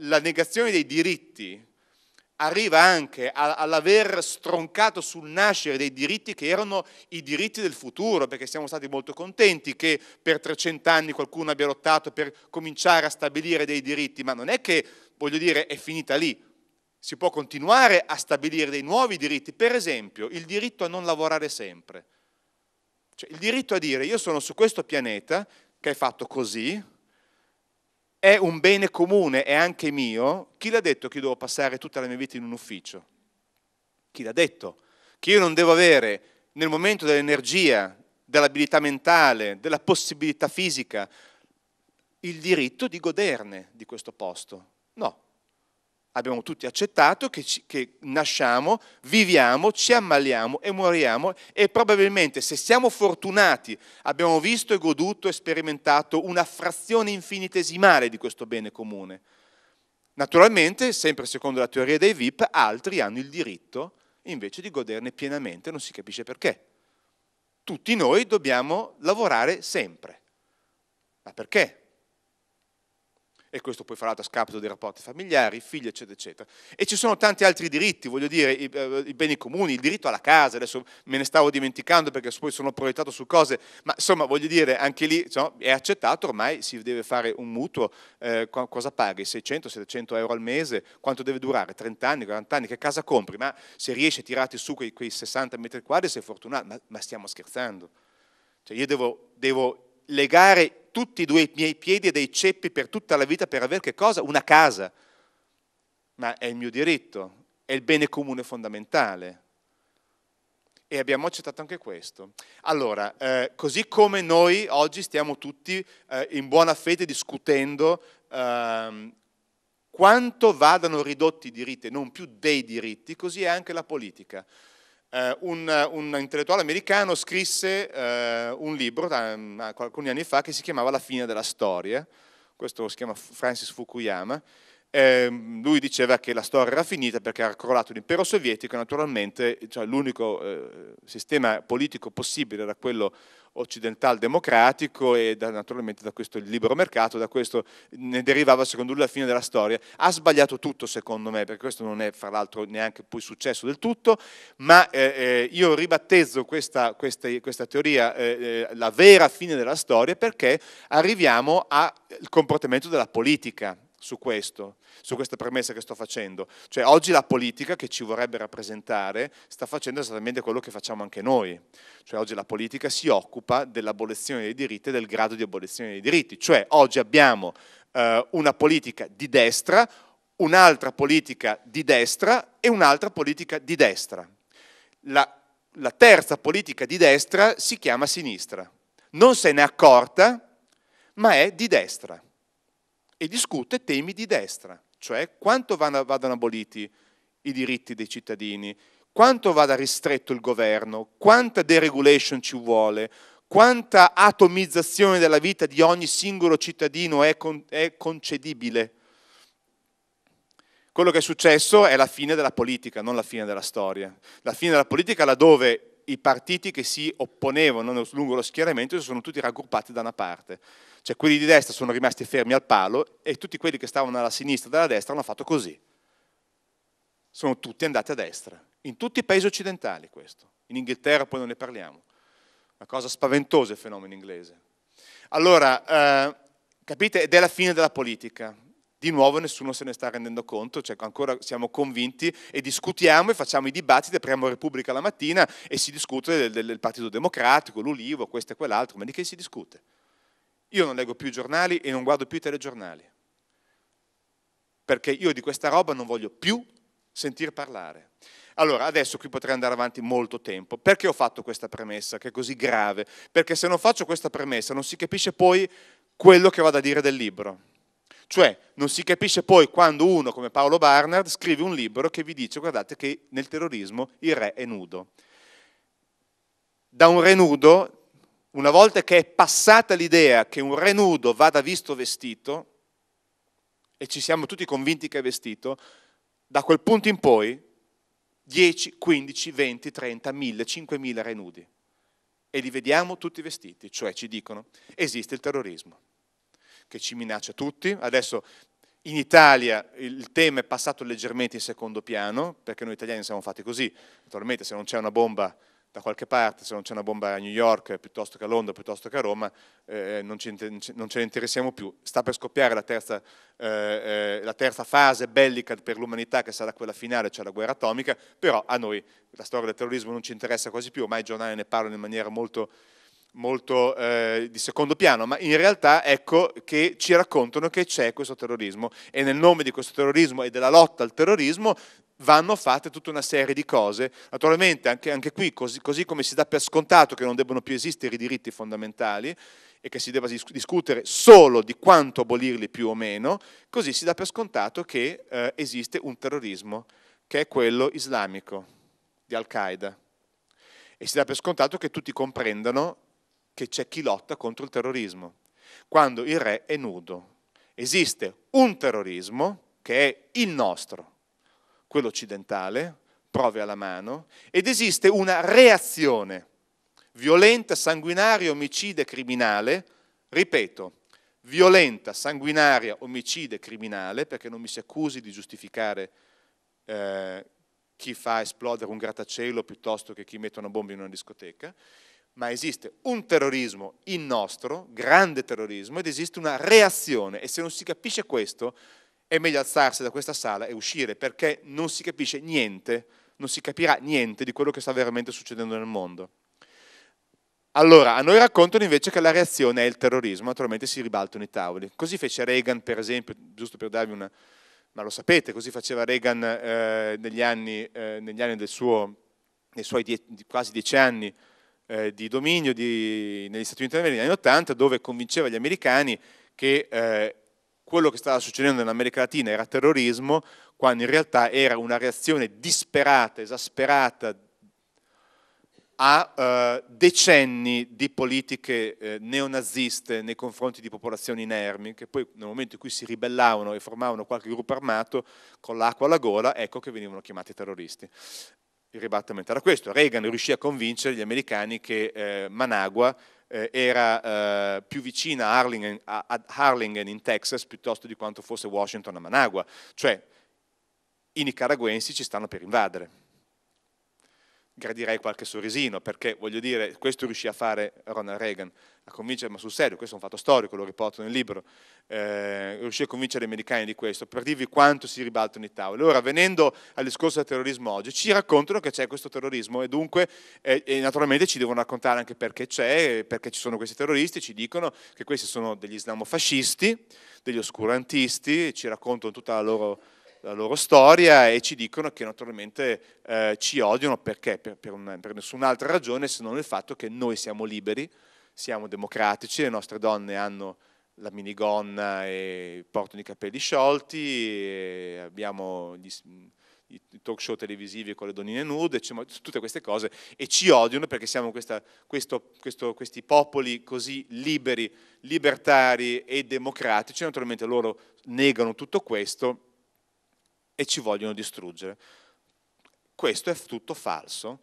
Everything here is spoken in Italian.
la negazione dei diritti arriva anche all'aver stroncato sul nascere dei diritti che erano i diritti del futuro, perché siamo stati molto contenti che per 300 anni qualcuno abbia lottato per cominciare a stabilire dei diritti, ma non è che, voglio dire, è finita lì. Si può continuare a stabilire dei nuovi diritti, per esempio il diritto a non lavorare sempre. Cioè, il diritto a dire io sono su questo pianeta che è fatto così, è un bene comune, è anche mio, chi l'ha detto che io devo passare tutta la mia vita in un ufficio? Chi l'ha detto? Che io non devo avere nel momento dell'energia, dell'abilità mentale, della possibilità fisica, il diritto di goderne di questo posto. No, abbiamo tutti accettato che, ci, che, nasciamo, viviamo, ci ammaliamo e moriamo e probabilmente se siamo fortunati abbiamo visto e goduto e sperimentato una frazione infinitesimale di questo bene comune. Naturalmente, sempre secondo la teoria dei VIP, altri hanno il diritto invece di goderne pienamente, non si capisce perché. Tutti noi dobbiamo lavorare sempre. Ma perché? e questo poi fra l'altro a scapito dei rapporti familiari, figli, eccetera, eccetera. E ci sono tanti altri diritti, voglio dire, i, eh, i beni comuni, il diritto alla casa, adesso me ne stavo dimenticando perché poi sono proiettato su cose, ma insomma voglio dire, anche lì no, è accettato, ormai si deve fare un mutuo, eh, cosa paghi? 600, 700 euro al mese? Quanto deve durare? 30 anni, 40 anni? Che casa compri? Ma se riesci a tirarti su quei, quei 60 metri quadri sei fortunato, ma, ma stiamo scherzando. Cioè io devo, devo legare tutti e due i miei piedi e dei ceppi per tutta la vita per avere che cosa? Una casa. Ma è il mio diritto, è il bene comune fondamentale. E abbiamo accettato anche questo. Allora, eh, così come noi oggi stiamo tutti eh, in buona fede discutendo eh, quanto vadano ridotti i diritti e non più dei diritti, così è anche la politica eh, un, un, intellettuale americano scrisse eh, un libro mm, alcuni anni fa che si chiamava La fine della storia, questo si chiama Francis Fukuyama, eh, lui diceva che la storia era finita perché era crollato l'impero sovietico, naturalmente cioè, l'unico eh, sistema politico possibile era quello occidentale democratico e da, naturalmente da questo libero mercato, da questo ne derivava secondo lui la fine della storia. Ha sbagliato tutto secondo me, perché questo non è fra l'altro neanche poi successo del tutto, ma eh, eh io ribattezzo questa, questa, questa teoria eh, eh, la vera fine della storia perché arriviamo al comportamento della politica, su questo, su questa premessa che sto facendo. Cioè oggi la politica che ci vorrebbe rappresentare sta facendo esattamente quello che facciamo anche noi. Cioè oggi la politica si occupa dell'abolizione dei diritti e del grado di abolizione dei diritti. Cioè oggi abbiamo eh, una politica di destra, un'altra politica di destra e un'altra politica di destra. La, la terza politica di destra si chiama sinistra. Non se n'è accorta, ma è di destra e discute temi di destra, cioè quanto vadano aboliti i diritti dei cittadini, quanto vada ristretto il governo, quanta deregulation ci vuole, quanta atomizzazione della vita di ogni singolo cittadino è, con, è concedibile. Quello che è successo è la fine della politica, non la fine della storia. La fine della politica laddove i partiti che si opponevano lungo lo schieramento si sono tutti raggruppati da una parte. Cioè quelli di destra sono rimasti fermi al palo e tutti quelli che stavano alla sinistra e alla destra hanno fatto così. Sono tutti andati a destra. In tutti i paesi occidentali questo. In Inghilterra poi non ne parliamo. Una cosa spaventosa il fenomeno inglese. Allora, eh, capite? Ed è la fine della politica. Di nuovo nessuno se ne sta rendendo conto, cioè ancora siamo convinti e discutiamo e facciamo i dibattiti, apriamo Repubblica la mattina e si discute del, del Partito Democratico, l'Ulivo, questo e quell'altro, ma di che si discute? Io non leggo più i giornali e non guardo più i telegiornali, perché io di questa roba non voglio più sentir parlare. Allora, adesso qui potrei andare avanti molto tempo. Perché ho fatto questa premessa che è così grave? Perché se non faccio questa premessa non si capisce poi quello che vado a dire del libro. Cioè, non si capisce poi quando uno come Paolo Barnard scrive un libro che vi dice, guardate che nel terrorismo il re è nudo. Da un re nudo una volta che è passata l'idea che un re nudo vada visto vestito, e ci siamo tutti convinti che è vestito, da quel punto in poi 10, 15, 20, 30, 1000, 5000 re nudi. E li vediamo tutti vestiti, cioè ci dicono esiste il terrorismo, che ci minaccia tutti. Adesso in Italia il tema è passato leggermente in secondo piano, perché noi italiani siamo fatti così. Naturalmente se non c'è una bomba da qualche parte, se non c'è una bomba a New York piuttosto che a Londra, piuttosto che a Roma, eh, non, ci, non, ce ne interessiamo più. Sta per scoppiare la terza, eh, eh, la terza fase bellica per l'umanità, che sarà quella finale, cioè la guerra atomica, però a noi la storia del terrorismo non ci interessa quasi più, ormai i giornali ne parlano in maniera molto molto eh, di secondo piano, ma in realtà ecco che ci raccontano che c'è questo terrorismo e nel nome di questo terrorismo e della lotta al terrorismo vanno fatte tutta una serie di cose. Naturalmente anche, anche qui, così, così, come si dà per scontato che non debbano più esistere i diritti fondamentali e che si debba discutere solo di quanto abolirli più o meno, così si dà per scontato che eh, esiste un terrorismo, che è quello islamico, di Al-Qaeda. E si dà per scontato che tutti comprendano che c'è chi lotta contro il terrorismo, quando il re è nudo. Esiste un terrorismo che è il nostro, quello occidentale, prove alla mano, ed esiste una reazione violenta, sanguinaria, omicida e criminale, ripeto, violenta, sanguinaria, omicida e criminale, perché non mi si accusi di giustificare eh, chi fa esplodere un grattacielo piuttosto che chi mette una bomba in una discoteca, ma esiste un terrorismo il nostro, grande terrorismo, ed esiste una reazione e se non si capisce questo è meglio alzarsi da questa sala e uscire perché non si capisce niente, non si capirà niente di quello che sta veramente succedendo nel mondo. Allora, a noi raccontano invece che la reazione è il terrorismo, naturalmente si ribaltano i tavoli. Così fece Reagan, per esempio, giusto per darvi una... ma lo sapete, così faceva Reagan eh, negli, anni, eh, negli anni, del suo, nei suoi die... quasi dieci anni, eh, di dominio di, negli Stati Uniti negli anni 80 dove convinceva gli americani che eh, quello che stava succedendo nell'America Latina era terrorismo, quando in realtà era una reazione disperata, esasperata a eh, decenni di politiche eh, neonaziste nei confronti di popolazioni inermi, che poi nel momento in cui si ribellavano e formavano qualche gruppo armato con l'acqua alla gola, ecco che venivano chiamati terroristi il ribattimento era questo. Reagan riuscì a convincere gli americani che eh, Managua eh, era eh, più vicina a Harlingen, a, a Harlingen, in Texas piuttosto di quanto fosse Washington a Managua. Cioè i nicaraguensi ci stanno per invadere gradirei qualche sorrisino, perché voglio dire, questo riuscì a fare Ronald Reagan, a convincermi sul serio, questo è un fatto storico, lo riporto nel libro, eh, riuscì a convincere gli americani di questo, per dirvi quanto si ribaltano i tavoli. Ora, venendo al discorso del terrorismo oggi, ci raccontano che c'è questo terrorismo e dunque, eh, e naturalmente ci devono raccontare anche perché c'è, perché ci sono questi terroristi, ci dicono che questi sono degli islamofascisti, degli oscurantisti, ci raccontano tutta la loro la loro storia e ci dicono che naturalmente eh, ci odiano perché? Per, per, un, per nessun'altra ragione se non il fatto che noi siamo liberi, siamo democratici, le nostre donne hanno la minigonna e portano i capelli sciolti, abbiamo gli, i talk show televisivi con le donine nude, cioè, tutte queste cose, e ci odiano perché siamo questa, questo, questo, questi popoli così liberi, libertari e democratici, naturalmente loro negano tutto questo e ci vogliono distruggere. Questo è tutto falso